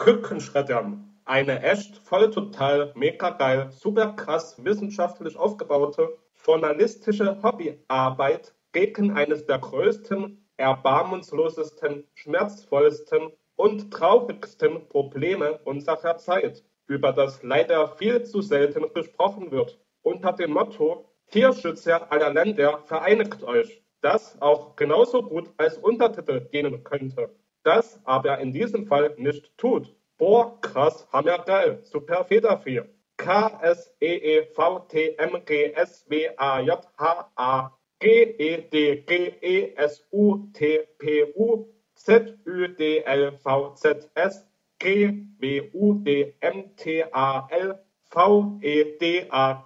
Kükenschreddern. Eine echt voll total mega geil, super krass wissenschaftlich aufgebaute journalistische Hobbyarbeit gegen eines der größten, erbarmungslosesten, schmerzvollsten und traurigsten Probleme unserer Zeit, über das leider viel zu selten gesprochen wird. Unter dem Motto Tierschützer aller Länder vereinigt euch, das auch genauso gut als Untertitel dienen könnte das aber in diesem Fall nicht tut. Boah, krass, hammergeil, super Federvieh. K-S-E-E-V-T-M-G-S-W-A-J-H-A-G-E-D-G-E-S-U-T-P-U e e Z-Ü-D-L-V-Z-S G-B-U-D-M-T-A-L V-E-D-A-G-G-A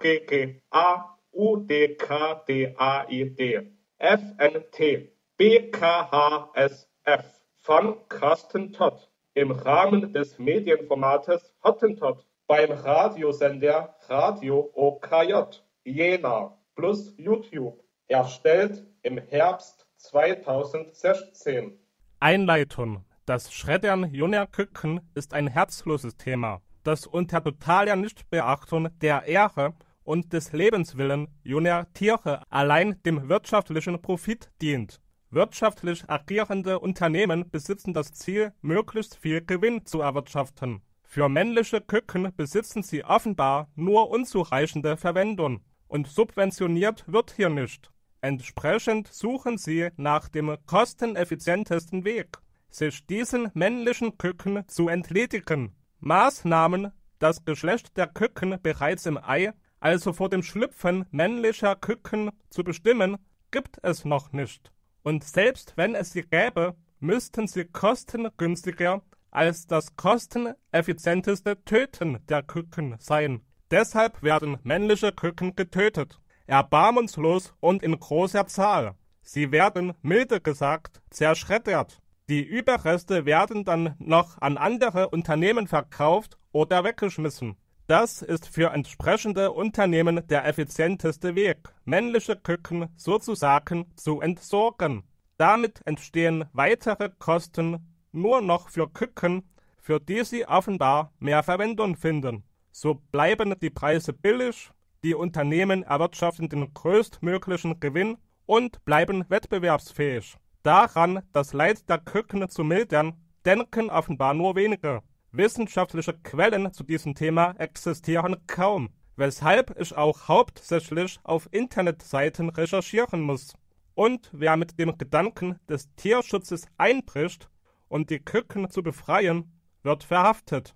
e U-D-K-D-A-I-D F-N-T B-K-H-S-F von Carsten Todd im Rahmen des Medienformates Hottentott beim Radiosender Radio OKJ Jena plus YouTube, erstellt im Herbst 2016. Einleitung. Das Schreddern junger Küken ist ein herzloses Thema, das unter totaler Nichtbeachtung der Ehre und des Lebenswillen junger Tiere allein dem wirtschaftlichen Profit dient. Wirtschaftlich agierende Unternehmen besitzen das Ziel, möglichst viel Gewinn zu erwirtschaften. Für männliche Küken besitzen sie offenbar nur unzureichende Verwendung und subventioniert wird hier nicht. Entsprechend suchen sie nach dem kosteneffizientesten Weg, sich diesen männlichen Küken zu entledigen. Maßnahmen, das Geschlecht der Küken bereits im Ei, also vor dem Schlüpfen männlicher Küken zu bestimmen, gibt es noch nicht. Und selbst wenn es sie gäbe, müssten sie kostengünstiger als das kosteneffizienteste Töten der Küken sein. Deshalb werden männliche Küken getötet, erbarmungslos und in großer Zahl. Sie werden, milde gesagt, zerschreddert. Die Überreste werden dann noch an andere Unternehmen verkauft oder weggeschmissen. Das ist für entsprechende Unternehmen der effizienteste Weg, männliche Küken sozusagen zu entsorgen. Damit entstehen weitere Kosten nur noch für Küken, für die sie offenbar mehr Verwendung finden. So bleiben die Preise billig, die Unternehmen erwirtschaften den größtmöglichen Gewinn und bleiben wettbewerbsfähig. Daran, das Leid der Küken zu mildern, denken offenbar nur wenige. Wissenschaftliche Quellen zu diesem Thema existieren kaum, weshalb ich auch hauptsächlich auf Internetseiten recherchieren muss. Und wer mit dem Gedanken des Tierschutzes einbricht, um die Küken zu befreien, wird verhaftet.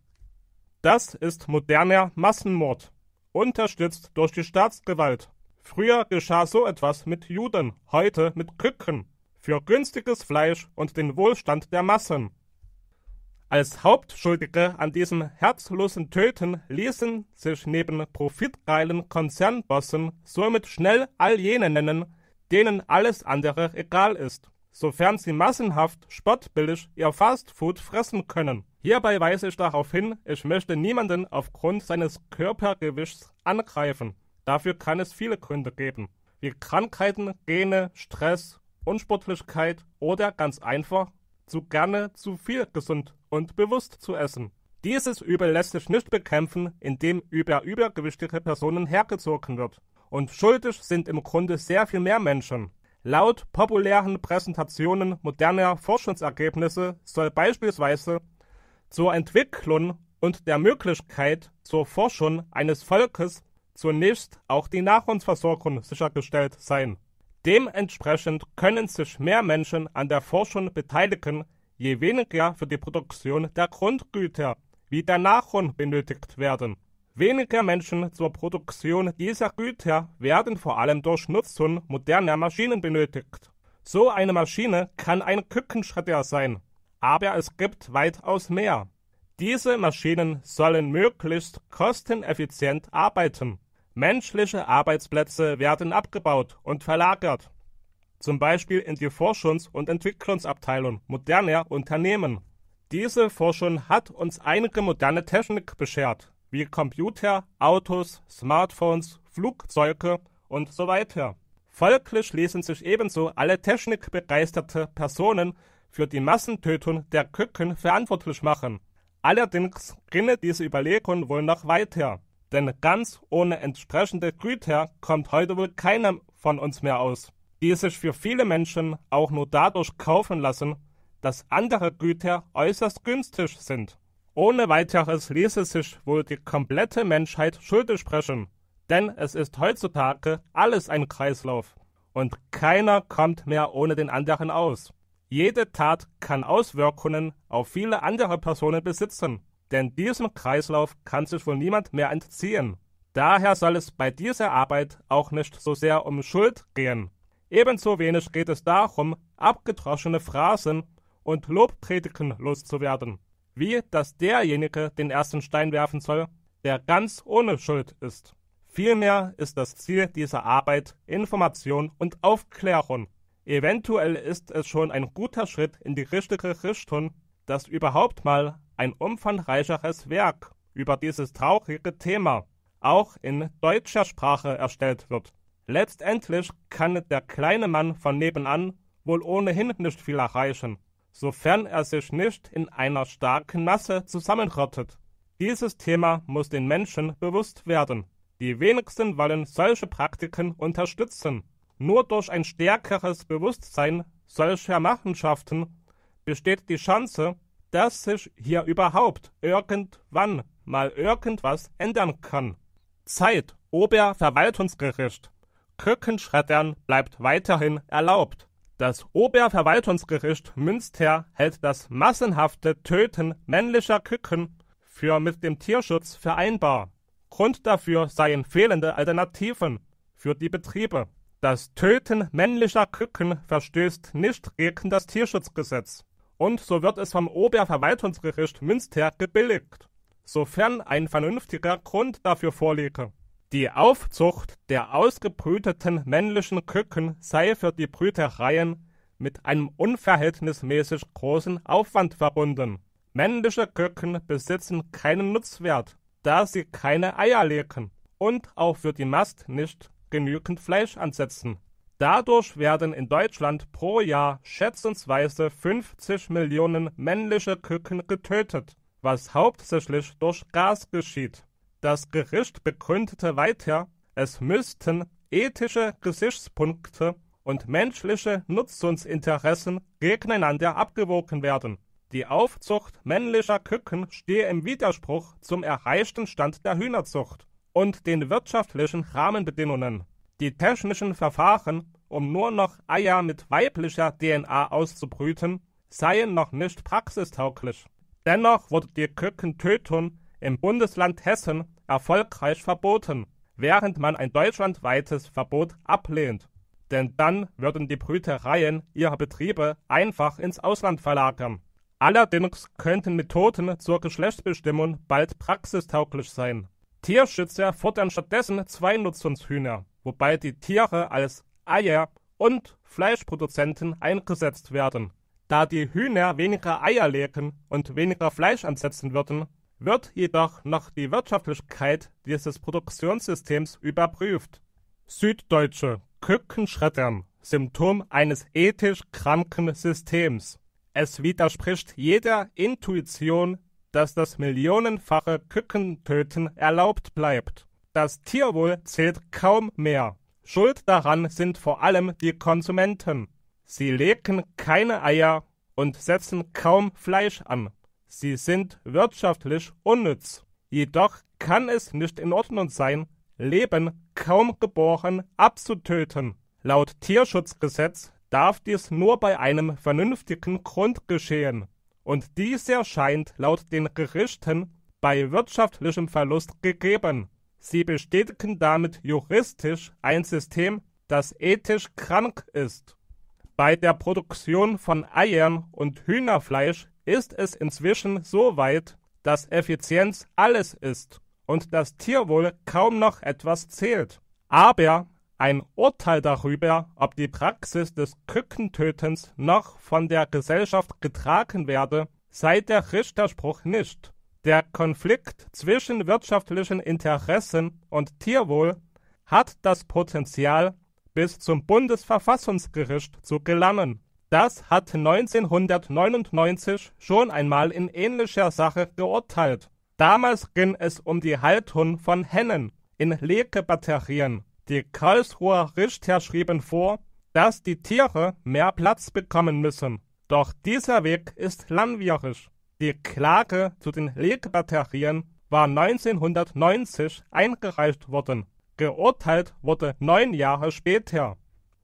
Das ist moderner Massenmord, unterstützt durch die Staatsgewalt. Früher geschah so etwas mit Juden, heute mit Küken, für günstiges Fleisch und den Wohlstand der Massen. Als Hauptschuldige an diesem herzlosen Töten ließen sich neben profitgeilen Konzernbossen somit schnell all jene nennen, denen alles andere egal ist, sofern sie massenhaft spottbillig ihr Fastfood fressen können. Hierbei weise ich darauf hin, ich möchte niemanden aufgrund seines Körpergewichts angreifen. Dafür kann es viele Gründe geben, wie Krankheiten, Gene, Stress, Unsportlichkeit oder ganz einfach zu gerne zu viel gesund und bewusst zu essen. Dieses Übel lässt sich nicht bekämpfen, indem über übergewichtige Personen hergezogen wird. Und schuldig sind im Grunde sehr viel mehr Menschen. Laut populären Präsentationen moderner Forschungsergebnisse soll beispielsweise zur Entwicklung und der Möglichkeit zur Forschung eines Volkes zunächst auch die Nahrungsversorgung sichergestellt sein. Dementsprechend können sich mehr Menschen an der Forschung beteiligen, je weniger für die Produktion der Grundgüter wie der Nahrung benötigt werden. Weniger Menschen zur Produktion dieser Güter werden vor allem durch Nutzung moderner Maschinen benötigt. So eine Maschine kann ein Küchenschredder sein, aber es gibt weitaus mehr. Diese Maschinen sollen möglichst kosteneffizient arbeiten. Menschliche Arbeitsplätze werden abgebaut und verlagert, zum Beispiel in die Forschungs- und Entwicklungsabteilung moderner Unternehmen. Diese Forschung hat uns einige moderne Technik beschert, wie Computer, Autos, Smartphones, Flugzeuge und so weiter. Folglich ließen sich ebenso alle technikbegeisterte Personen für die Massentötung der Küken verantwortlich machen. Allerdings ginge diese Überlegung wohl noch weiter denn ganz ohne entsprechende Güter kommt heute wohl keiner von uns mehr aus, die sich für viele Menschen auch nur dadurch kaufen lassen, dass andere Güter äußerst günstig sind. Ohne weiteres ließe sich wohl die komplette Menschheit schuldig sprechen, denn es ist heutzutage alles ein Kreislauf und keiner kommt mehr ohne den anderen aus. Jede Tat kann Auswirkungen auf viele andere Personen besitzen denn diesem Kreislauf kann sich wohl niemand mehr entziehen. Daher soll es bei dieser Arbeit auch nicht so sehr um Schuld gehen. Ebenso wenig geht es darum, abgedroschene Phrasen und Lobpredigen loszuwerden, wie dass derjenige den ersten Stein werfen soll, der ganz ohne Schuld ist. Vielmehr ist das Ziel dieser Arbeit Information und Aufklärung. Eventuell ist es schon ein guter Schritt in die richtige Richtung, dass überhaupt mal ein umfangreicheres Werk über dieses traurige Thema auch in deutscher Sprache erstellt wird. Letztendlich kann der kleine Mann von nebenan wohl ohnehin nicht viel erreichen, sofern er sich nicht in einer starken Masse zusammenrottet. Dieses Thema muss den Menschen bewusst werden. Die wenigsten wollen solche Praktiken unterstützen. Nur durch ein stärkeres Bewusstsein solcher Machenschaften besteht die Chance, dass sich hier überhaupt irgendwann mal irgendwas ändern kann. Zeit Oberverwaltungsgericht. Krückenschreddern bleibt weiterhin erlaubt. Das Oberverwaltungsgericht Münster hält das massenhafte Töten männlicher Küken für mit dem Tierschutz vereinbar. Grund dafür seien fehlende Alternativen für die Betriebe. Das Töten männlicher Küken verstößt nicht gegen das Tierschutzgesetz und so wird es vom Oberverwaltungsgericht Münster gebilligt, sofern ein vernünftiger Grund dafür vorliege. Die Aufzucht der ausgebrüteten männlichen Küken sei für die Brütereien mit einem unverhältnismäßig großen Aufwand verbunden. Männliche Küken besitzen keinen Nutzwert, da sie keine Eier legen und auch für die Mast nicht genügend Fleisch ansetzen. Dadurch werden in Deutschland pro Jahr schätzungsweise 50 Millionen männliche Küken getötet, was hauptsächlich durch Gas geschieht. Das Gericht begründete weiter, es müssten ethische Gesichtspunkte und menschliche Nutzungsinteressen gegeneinander abgewogen werden. Die Aufzucht männlicher Küken stehe im Widerspruch zum erreichten Stand der Hühnerzucht und den wirtschaftlichen Rahmenbedingungen die technischen Verfahren, um nur noch Eier mit weiblicher DNA auszubrüten, seien noch nicht praxistauglich. Dennoch wurde die Kükentötung im Bundesland Hessen erfolgreich verboten, während man ein deutschlandweites Verbot ablehnt. Denn dann würden die Brütereien ihre Betriebe einfach ins Ausland verlagern. Allerdings könnten Methoden zur Geschlechtsbestimmung bald praxistauglich sein. Tierschützer futtern stattdessen zwei Nutzungshühner wobei die Tiere als Eier- und Fleischproduzenten eingesetzt werden. Da die Hühner weniger Eier legen und weniger Fleisch ansetzen würden, wird jedoch noch die Wirtschaftlichkeit dieses Produktionssystems überprüft. Süddeutsche Kükenschreddern, Symptom eines ethisch kranken Systems. Es widerspricht jeder Intuition, dass das millionenfache Kükentöten erlaubt bleibt. Das Tierwohl zählt kaum mehr. Schuld daran sind vor allem die Konsumenten. Sie legen keine Eier und setzen kaum Fleisch an. Sie sind wirtschaftlich unnütz. Jedoch kann es nicht in Ordnung sein, Leben kaum geboren abzutöten. Laut Tierschutzgesetz darf dies nur bei einem vernünftigen Grund geschehen. Und dies erscheint laut den Gerichten bei wirtschaftlichem Verlust gegeben. Sie bestätigen damit juristisch ein System, das ethisch krank ist. Bei der Produktion von Eiern und Hühnerfleisch ist es inzwischen so weit, dass Effizienz alles ist und das Tierwohl kaum noch etwas zählt. Aber ein Urteil darüber, ob die Praxis des Kückentötens noch von der Gesellschaft getragen werde, sei der Richterspruch nicht. Der Konflikt zwischen wirtschaftlichen Interessen und Tierwohl hat das Potenzial, bis zum Bundesverfassungsgericht zu gelangen. Das hat 1999 schon einmal in ähnlicher Sache geurteilt. Damals ging es um die Haltung von Hennen in Legebatterien. Die Karlsruher Richter schrieben vor, dass die Tiere mehr Platz bekommen müssen. Doch dieser Weg ist langwierig. Die Klage zu den Legebatterien war 1990 eingereicht worden. Geurteilt wurde neun Jahre später.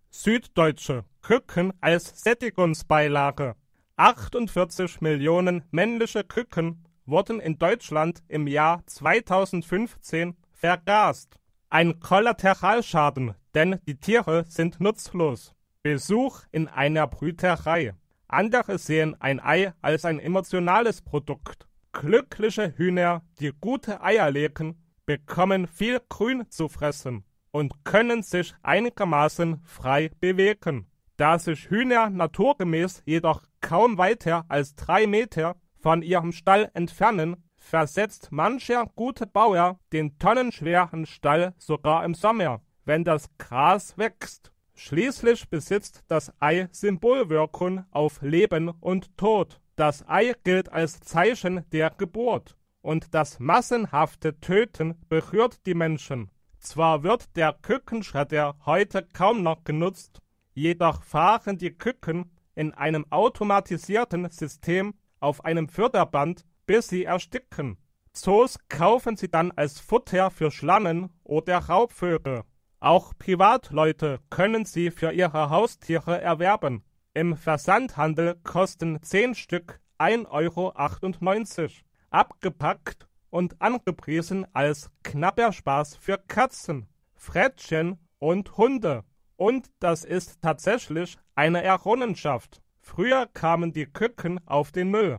Süddeutsche Küken als Sättigungsbeilage. 48 Millionen männliche Küken wurden in Deutschland im Jahr 2015 vergast. Ein Kollateralschaden, denn die Tiere sind nutzlos. Besuch in einer Brüterei. Andere sehen ein Ei als ein emotionales Produkt. Glückliche Hühner, die gute Eier legen, bekommen viel Grün zu fressen und können sich einigermaßen frei bewegen. Da sich Hühner naturgemäß jedoch kaum weiter als drei Meter von ihrem Stall entfernen, versetzt mancher gute Bauer den tonnenschweren Stall sogar im Sommer, wenn das Gras wächst. Schließlich besitzt das Ei Symbolwirkung auf Leben und Tod. Das Ei gilt als Zeichen der Geburt. Und das massenhafte Töten berührt die Menschen. Zwar wird der Kückenschredder heute kaum noch genutzt, jedoch fahren die Küken in einem automatisierten System auf einem Förderband, bis sie ersticken. Zoos kaufen sie dann als Futter für Schlangen oder Raubvögel. Auch Privatleute können sie für ihre Haustiere erwerben. Im Versandhandel kosten 10 Stück 1,98 Euro. Abgepackt und angepriesen als knapper Spaß für Katzen, Frettchen und Hunde. Und das ist tatsächlich eine Errungenschaft. Früher kamen die Küken auf den Müll.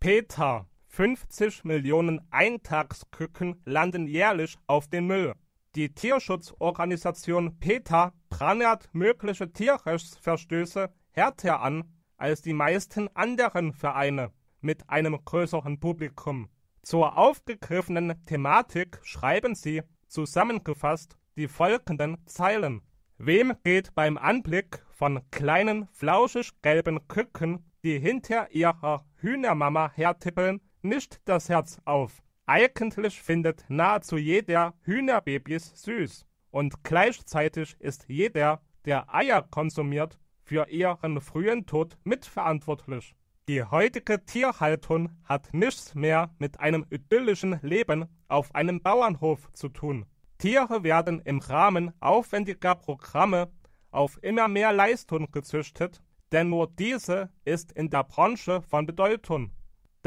Peter, 50 Millionen Eintagsküken landen jährlich auf den Müll. Die Tierschutzorganisation PETA prangert mögliche Tierrechtsverstöße härter an als die meisten anderen Vereine mit einem größeren Publikum. Zur aufgegriffenen Thematik schreiben sie zusammengefasst die folgenden Zeilen. Wem geht beim Anblick von kleinen flauschig-gelben Küken, die hinter ihrer Hühnermama hertippeln, nicht das Herz auf? Eigentlich findet nahezu jeder Hühnerbabys süß und gleichzeitig ist jeder, der Eier konsumiert, für ihren frühen Tod mitverantwortlich. Die heutige Tierhaltung hat nichts mehr mit einem idyllischen Leben auf einem Bauernhof zu tun. Tiere werden im Rahmen aufwendiger Programme auf immer mehr Leistung gezüchtet, denn nur diese ist in der Branche von Bedeutung.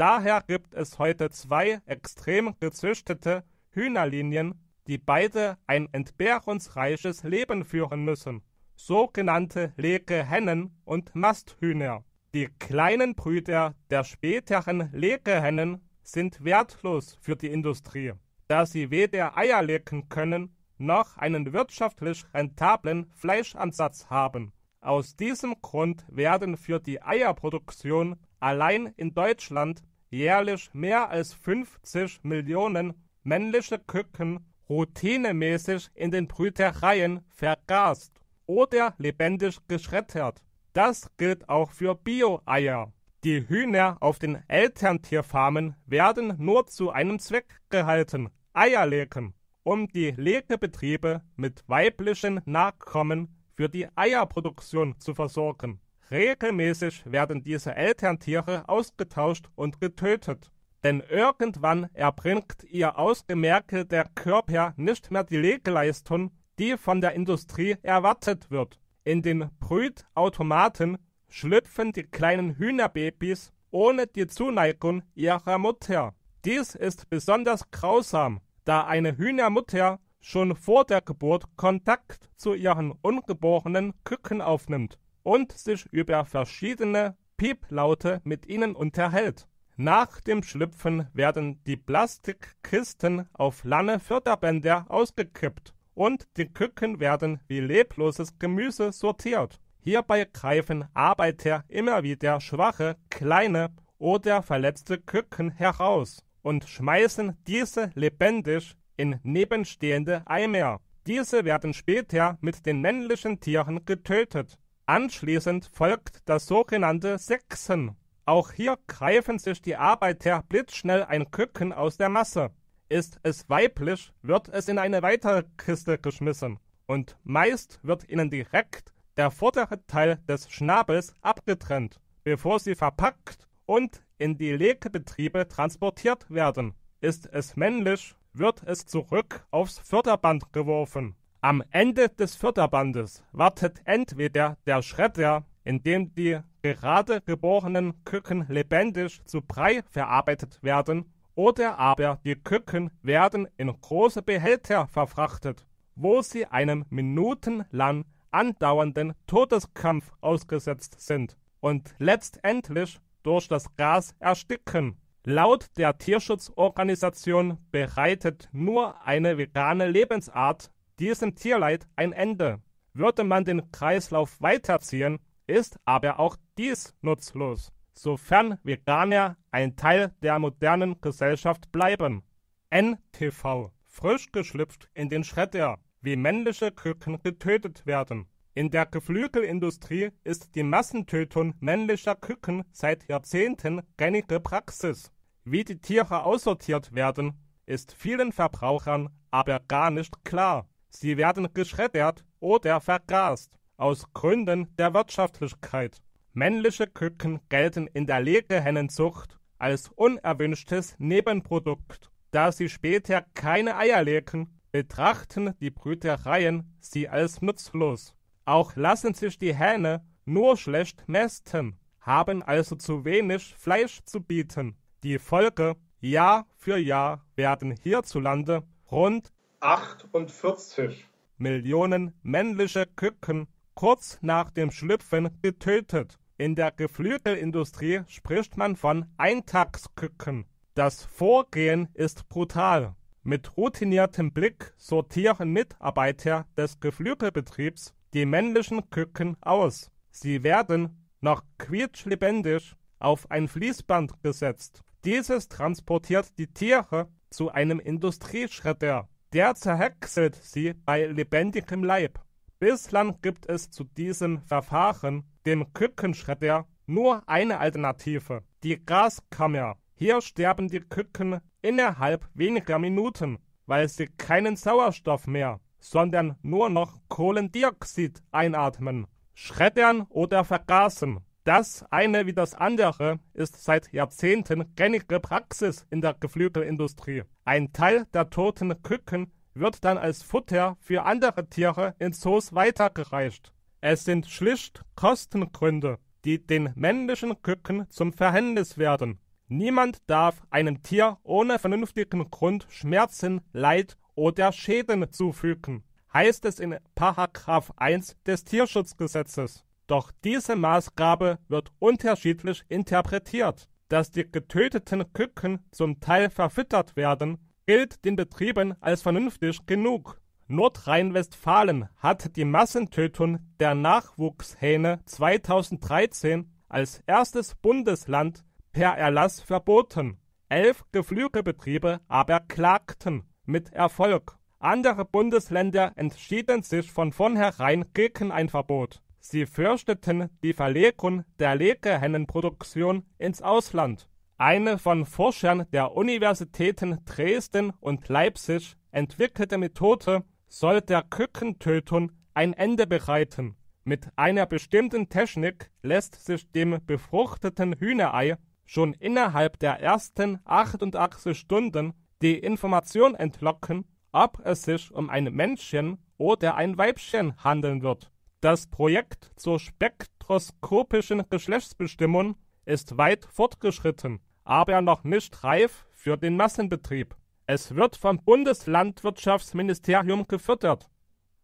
Daher gibt es heute zwei extrem gezüchtete Hühnerlinien, die beide ein entbehrungsreiches Leben führen müssen. Sogenannte Legehennen und Masthühner. Die kleinen Brüder der späteren Legehennen sind wertlos für die Industrie, da sie weder Eier legen können noch einen wirtschaftlich rentablen Fleischansatz haben. Aus diesem Grund werden für die Eierproduktion allein in Deutschland jährlich mehr als 50 Millionen männliche Küken routinemäßig in den Brütereien vergast oder lebendig geschreddert. Das gilt auch für Bio-Eier. Die Hühner auf den Elterntierfarmen werden nur zu einem Zweck gehalten, Eier legen, um die Legebetriebe mit weiblichen Nachkommen für die Eierproduktion zu versorgen. Regelmäßig werden diese Elterntiere ausgetauscht und getötet. Denn irgendwann erbringt ihr ausgemerkelter Körper nicht mehr die Legeleistung, die von der Industrie erwartet wird. In den Brütautomaten schlüpfen die kleinen Hühnerbabys ohne die Zuneigung ihrer Mutter. Dies ist besonders grausam, da eine Hühnermutter schon vor der Geburt Kontakt zu ihren ungeborenen Küken aufnimmt und sich über verschiedene Pieplaute mit ihnen unterhält. Nach dem Schlüpfen werden die Plastikkisten auf lange Förderbänder ausgekippt und die Küken werden wie lebloses Gemüse sortiert. Hierbei greifen Arbeiter immer wieder schwache, kleine oder verletzte Küken heraus und schmeißen diese lebendig in nebenstehende Eimer. Diese werden später mit den männlichen Tieren getötet. Anschließend folgt das sogenannte Sechsen. Auch hier greifen sich die Arbeiter blitzschnell ein Küken aus der Masse. Ist es weiblich, wird es in eine weitere Kiste geschmissen und meist wird ihnen direkt der vordere Teil des Schnabels abgetrennt, bevor sie verpackt und in die Legebetriebe transportiert werden. Ist es männlich, wird es zurück aufs Förderband geworfen am Ende des Förderbandes wartet entweder der Schredder, in dem die gerade geborenen Küken lebendig zu Brei verarbeitet werden, oder aber die Küken werden in große Behälter verfrachtet, wo sie einem minutenlang andauernden Todeskampf ausgesetzt sind und letztendlich durch das Gas ersticken. Laut der Tierschutzorganisation bereitet nur eine vegane Lebensart diesem Tierleid ein Ende. Würde man den Kreislauf weiterziehen, ist aber auch dies nutzlos, sofern Veganer ein Teil der modernen Gesellschaft bleiben. NTV frisch geschlüpft in den Schredder, wie männliche Küken getötet werden. In der Geflügelindustrie ist die Massentötung männlicher Küken seit Jahrzehnten gängige Praxis. Wie die Tiere aussortiert werden, ist vielen Verbrauchern aber gar nicht klar. Sie werden geschreddert oder vergast aus Gründen der Wirtschaftlichkeit. Männliche Küken gelten in der Legehennenzucht als unerwünschtes Nebenprodukt. Da sie später keine Eier legen, betrachten die Brütereien sie als nutzlos. Auch lassen sich die Hähne nur schlecht mästen, haben also zu wenig Fleisch zu bieten. Die Folge Jahr für Jahr werden hierzulande rund 48 Millionen männliche Küken kurz nach dem Schlüpfen getötet. In der Geflügelindustrie spricht man von Eintagsküken. Das Vorgehen ist brutal. Mit routiniertem Blick sortieren Mitarbeiter des Geflügelbetriebs die männlichen Küken aus. Sie werden, noch quietschlebendig, auf ein Fließband gesetzt. Dieses transportiert die Tiere zu einem Industrieschredder. Der zerhäckselt sie bei lebendigem Leib. Bislang gibt es zu diesem Verfahren, dem Kükenschredder, nur eine Alternative, die Gaskammer. Hier sterben die Küken innerhalb weniger Minuten, weil sie keinen Sauerstoff mehr, sondern nur noch Kohlendioxid einatmen, schreddern oder vergasen. Das eine wie das andere ist seit Jahrzehnten gängige Praxis in der Geflügelindustrie. Ein Teil der toten Küken wird dann als Futter für andere Tiere in Zoos weitergereicht. Es sind schlicht Kostengründe, die den männlichen Küken zum Verhängnis werden. Niemand darf einem Tier ohne vernünftigen Grund Schmerzen, Leid oder Schäden zufügen, heißt es in Paragraph 1 des Tierschutzgesetzes. Doch diese Maßgabe wird unterschiedlich interpretiert dass die getöteten Küken zum Teil verfüttert werden, gilt den Betrieben als vernünftig genug. Nordrhein-Westfalen hat die Massentötung der Nachwuchshähne 2013 als erstes Bundesland per Erlass verboten. Elf Geflügelbetriebe aber klagten mit Erfolg. Andere Bundesländer entschieden sich von vornherein gegen ein Verbot. Sie fürchteten die Verlegung der Legehennenproduktion ins Ausland. Eine von Forschern der Universitäten Dresden und Leipzig entwickelte Methode soll der Kückentötung ein Ende bereiten. Mit einer bestimmten Technik lässt sich dem befruchteten Hühnerei schon innerhalb der ersten 88 Stunden die Information entlocken, ob es sich um ein Männchen oder ein Weibchen handeln wird. Das Projekt zur spektroskopischen Geschlechtsbestimmung ist weit fortgeschritten, aber noch nicht reif für den Massenbetrieb. Es wird vom Bundeslandwirtschaftsministerium gefüttert.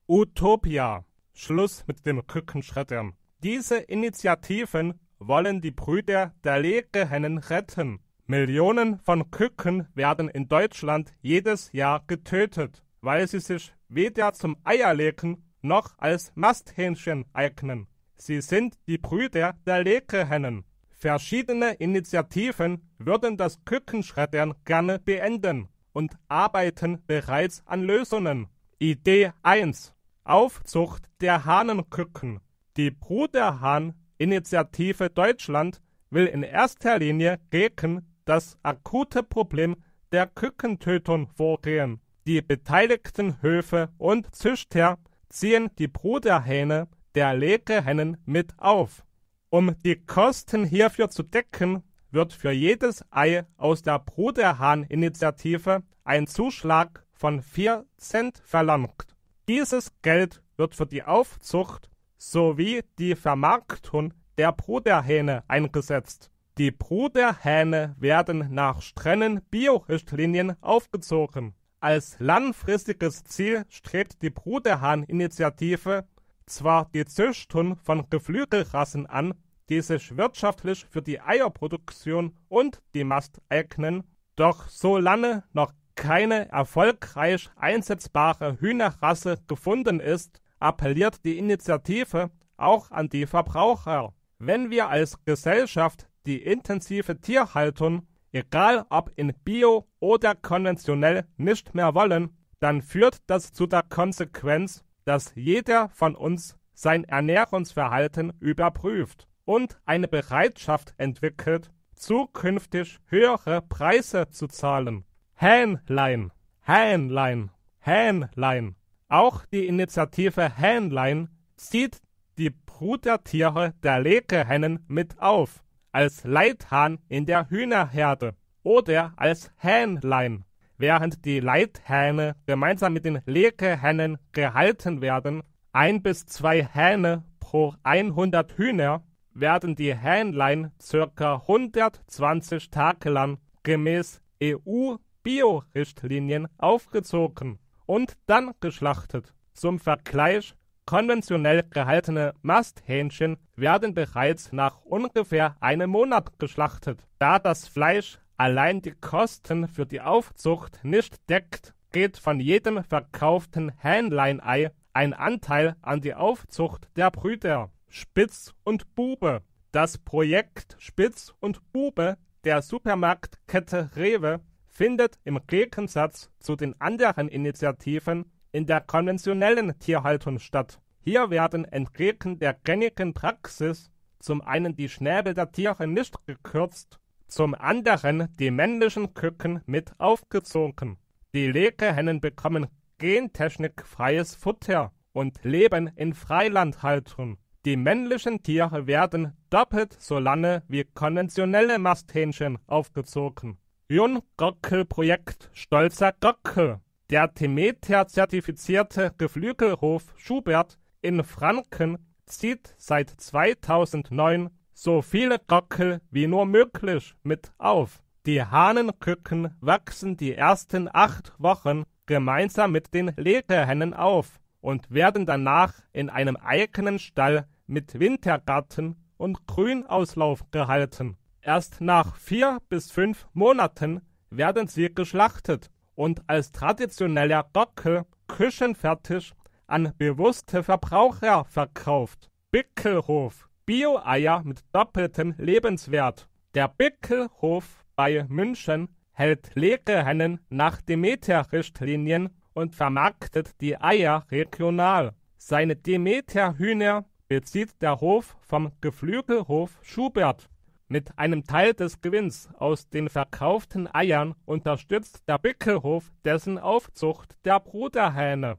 Utopia. Schluss mit dem Rückenschreddern. Diese Initiativen wollen die Brüder der Legehennen retten. Millionen von Küken werden in Deutschland jedes Jahr getötet, weil sie sich weder zum Eierlegen noch als Masthähnchen eignen. Sie sind die Brüder der Lekehennen. Verschiedene Initiativen würden das Kükenschreddern gerne beenden und arbeiten bereits an Lösungen. Idee 1. Aufzucht der Hahnenküken. Die Bruderhahn-Initiative Deutschland will in erster Linie gegen das akute Problem der Kükentötung vorgehen. Die beteiligten Höfe und Züchter ziehen die Bruderhähne der Legehennen mit auf. Um die Kosten hierfür zu decken, wird für jedes Ei aus der Bruderhahn-Initiative ein Zuschlag von 4 Cent verlangt. Dieses Geld wird für die Aufzucht sowie die Vermarktung der Bruderhähne eingesetzt. Die Bruderhähne werden nach strengen Biorichtlinien aufgezogen. Als langfristiges Ziel strebt die Bruderhahn-Initiative zwar die Züchtung von Geflügelrassen an, die sich wirtschaftlich für die Eierproduktion und die Mast eignen, doch solange noch keine erfolgreich einsetzbare Hühnerrasse gefunden ist, appelliert die Initiative auch an die Verbraucher. Wenn wir als Gesellschaft die intensive Tierhaltung egal ob in Bio oder konventionell, nicht mehr wollen, dann führt das zu der Konsequenz, dass jeder von uns sein Ernährungsverhalten überprüft und eine Bereitschaft entwickelt, zukünftig höhere Preise zu zahlen. Hähnlein, Hähnlein, Hähnlein. Auch die Initiative Hähnlein zieht die Brudertiere der Legehennen mit auf als Leithahn in der Hühnerherde oder als Hähnlein, während die Leithähne gemeinsam mit den Legehennen gehalten werden. Ein bis zwei Hähne pro 100 Hühner werden die Hähnlein ca. 120 Tage lang gemäß EU-Bio-Richtlinien aufgezogen und dann geschlachtet. Zum Vergleich Konventionell gehaltene Masthähnchen werden bereits nach ungefähr einem Monat geschlachtet. Da das Fleisch allein die Kosten für die Aufzucht nicht deckt, geht von jedem verkauften Hähnleinei ein Anteil an die Aufzucht der Brüder Spitz und Bube. Das Projekt Spitz und Bube der Supermarktkette Rewe findet im Gegensatz zu den anderen Initiativen in der konventionellen Tierhaltung statt. Hier werden entgegen der gängigen Praxis zum einen die Schnäbel der Tiere nicht gekürzt, zum anderen die männlichen Küken mit aufgezogen. Die Legehennen bekommen gentechnikfreies Futter und leben in Freilandhaltung. Die männlichen Tiere werden doppelt so lange wie konventionelle Masthähnchen aufgezogen. Jun Gockel Projekt Stolzer Gockel der Demeter-zertifizierte Geflügelhof Schubert in Franken zieht seit 2009 so viele Gockel wie nur möglich mit auf. Die Hahnenküken wachsen die ersten acht Wochen gemeinsam mit den Legehennen auf und werden danach in einem eigenen Stall mit Wintergarten und Grünauslauf gehalten. Erst nach vier bis fünf Monaten werden sie geschlachtet und als traditioneller Gockel küchenfertig an bewusste Verbraucher verkauft. Bickelhof. Bio-Eier mit doppeltem Lebenswert. Der Bickelhof bei München hält Legehennen nach Demeter-Richtlinien und vermarktet die Eier regional. Seine Demeter-Hühner bezieht der Hof vom Geflügelhof Schubert. Mit einem Teil des Gewinns aus den verkauften Eiern unterstützt der Bickelhof dessen Aufzucht der Bruderhähne.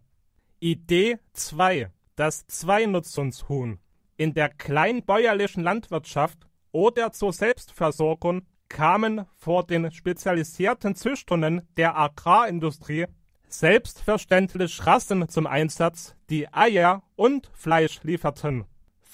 Idee 2. Das Zweinutzungshuhn. In der kleinbäuerlichen Landwirtschaft oder zur Selbstversorgung kamen vor den spezialisierten Züchtungen der Agrarindustrie selbstverständlich Rassen zum Einsatz, die Eier und Fleisch lieferten.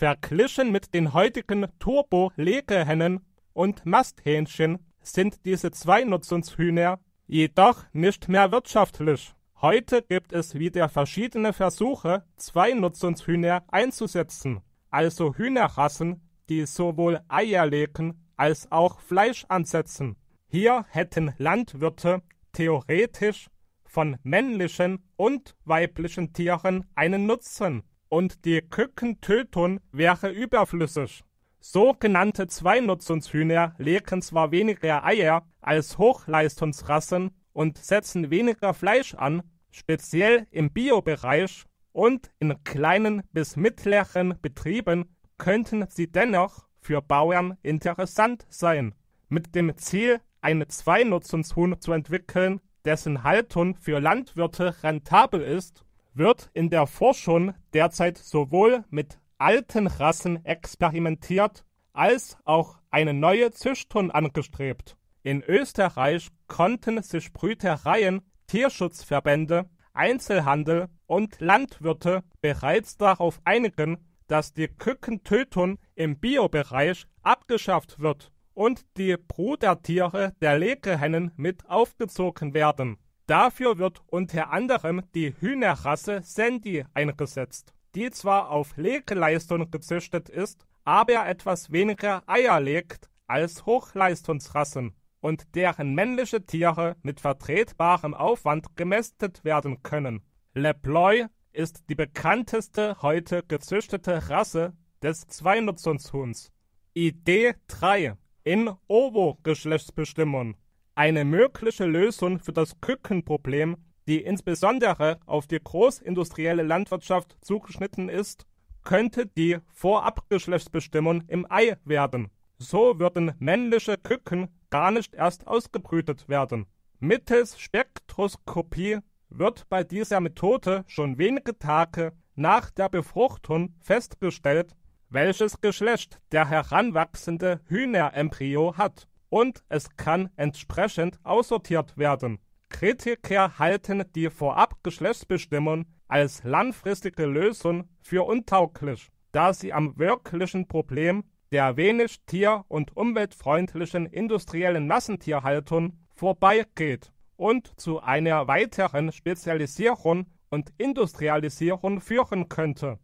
Verglichen mit den heutigen Turbo-Legehennen und Masthähnchen sind diese Zweinutzungshühner jedoch nicht mehr wirtschaftlich. Heute gibt es wieder verschiedene Versuche, Zweinutzungshühner einzusetzen, also Hühnerrassen, die sowohl Eier legen als auch Fleisch ansetzen. Hier hätten Landwirte theoretisch von männlichen und weiblichen Tieren einen Nutzen und die Kükentötung wäre überflüssig. Sogenannte Zweinutzungshühner legen zwar weniger Eier als Hochleistungsrassen und setzen weniger Fleisch an, speziell im Biobereich und in kleinen bis mittleren Betrieben könnten sie dennoch für Bauern interessant sein. Mit dem Ziel, eine Zweinutzungshuhn zu entwickeln, dessen Haltung für Landwirte rentabel ist, wird in der Forschung derzeit sowohl mit alten Rassen experimentiert als auch eine neue Züchtung angestrebt. In Österreich konnten sich Brütereien, Tierschutzverbände, Einzelhandel und Landwirte bereits darauf einigen, dass die Kückentötung im Biobereich abgeschafft wird und die Brudertiere der Legehennen mit aufgezogen werden. Dafür wird unter anderem die Hühnerrasse Sandy eingesetzt, die zwar auf Legeleistung gezüchtet ist, aber etwas weniger Eier legt als Hochleistungsrassen und deren männliche Tiere mit vertretbarem Aufwand gemästet werden können. Leploy ist die bekannteste heute gezüchtete Rasse des Zweinutzungshuhns. Idee 3 in Ovo-Geschlechtsbestimmung eine mögliche Lösung für das Kükenproblem, die insbesondere auf die großindustrielle Landwirtschaft zugeschnitten ist, könnte die Vorabgeschlechtsbestimmung im Ei werden. So würden männliche Küken gar nicht erst ausgebrütet werden. Mittels Spektroskopie wird bei dieser Methode schon wenige Tage nach der Befruchtung festgestellt, welches Geschlecht der heranwachsende Hühnerembryo hat und es kann entsprechend aussortiert werden. Kritiker halten die vorab Geschlechtsbestimmung als langfristige Lösung für untauglich, da sie am wirklichen Problem der wenig tier- und umweltfreundlichen industriellen Massentierhaltung vorbeigeht und zu einer weiteren Spezialisierung und Industrialisierung führen könnte.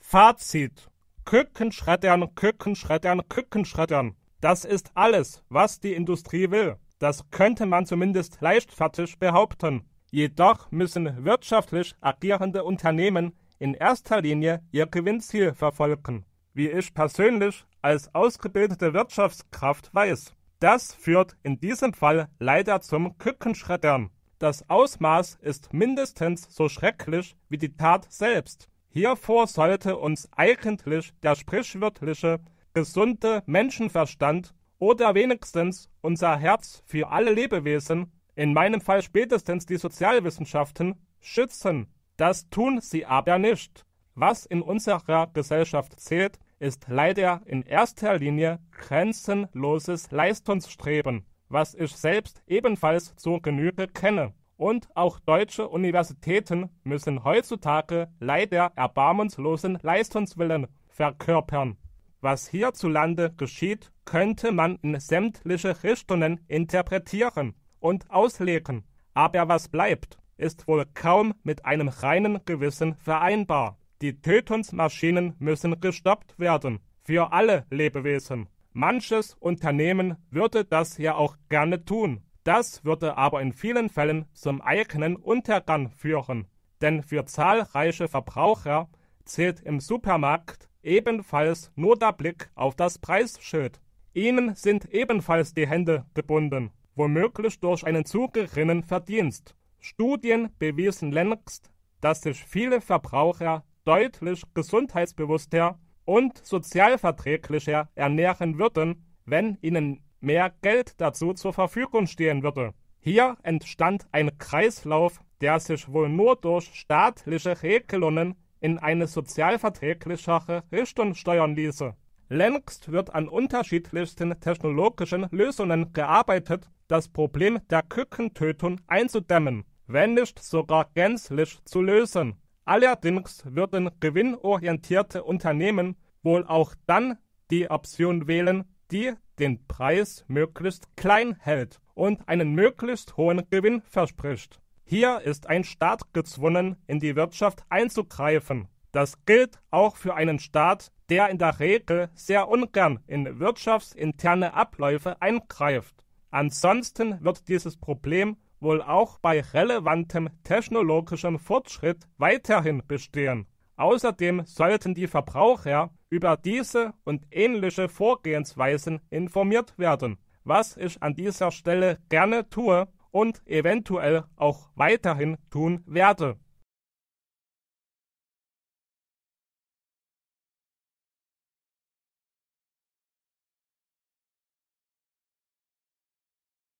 Fazit Kükenschreddern, Kükenschreddern, Kükenschreddern. Das ist alles, was die Industrie will. Das könnte man zumindest leichtfertig behaupten. Jedoch müssen wirtschaftlich agierende Unternehmen in erster Linie ihr Gewinnziel verfolgen, wie ich persönlich als ausgebildete Wirtschaftskraft weiß. Das führt in diesem Fall leider zum Kückenschreddern. Das Ausmaß ist mindestens so schrecklich wie die Tat selbst. Hiervor sollte uns eigentlich der sprichwörtliche gesunde Menschenverstand oder wenigstens unser Herz für alle Lebewesen, in meinem Fall spätestens die Sozialwissenschaften, schützen. Das tun sie aber nicht. Was in unserer Gesellschaft zählt, ist leider in erster Linie grenzenloses Leistungsstreben, was ich selbst ebenfalls zur Genüge kenne. Und auch deutsche Universitäten müssen heutzutage leider erbarmungslosen Leistungswillen verkörpern. Was hierzulande geschieht, könnte man in sämtliche Richtungen interpretieren und auslegen. Aber was bleibt, ist wohl kaum mit einem reinen Gewissen vereinbar. Die Tötungsmaschinen müssen gestoppt werden. Für alle Lebewesen. Manches Unternehmen würde das ja auch gerne tun. Das würde aber in vielen Fällen zum eigenen Untergang führen. Denn für zahlreiche Verbraucher zählt im Supermarkt ebenfalls nur der Blick auf das Preisschild. Ihnen sind ebenfalls die Hände gebunden, womöglich durch einen zu geringen Verdienst. Studien bewiesen längst, dass sich viele Verbraucher deutlich gesundheitsbewusster und sozialverträglicher ernähren würden, wenn ihnen mehr Geld dazu zur Verfügung stehen würde. Hier entstand ein Kreislauf, der sich wohl nur durch staatliche Regelungen in eine sozialverträglichere Richtung steuern ließe. Längst wird an unterschiedlichsten technologischen Lösungen gearbeitet, das Problem der Kückentötung einzudämmen, wenn nicht sogar gänzlich zu lösen. Allerdings würden gewinnorientierte Unternehmen wohl auch dann die Option wählen, die den Preis möglichst klein hält und einen möglichst hohen Gewinn verspricht. Hier ist ein Staat gezwungen, in die Wirtschaft einzugreifen. Das gilt auch für einen Staat, der in der Regel sehr ungern in wirtschaftsinterne Abläufe eingreift. Ansonsten wird dieses Problem wohl auch bei relevantem technologischem Fortschritt weiterhin bestehen. Außerdem sollten die Verbraucher über diese und ähnliche Vorgehensweisen informiert werden. Was ich an dieser Stelle gerne tue, und eventuell auch weiterhin tun werde.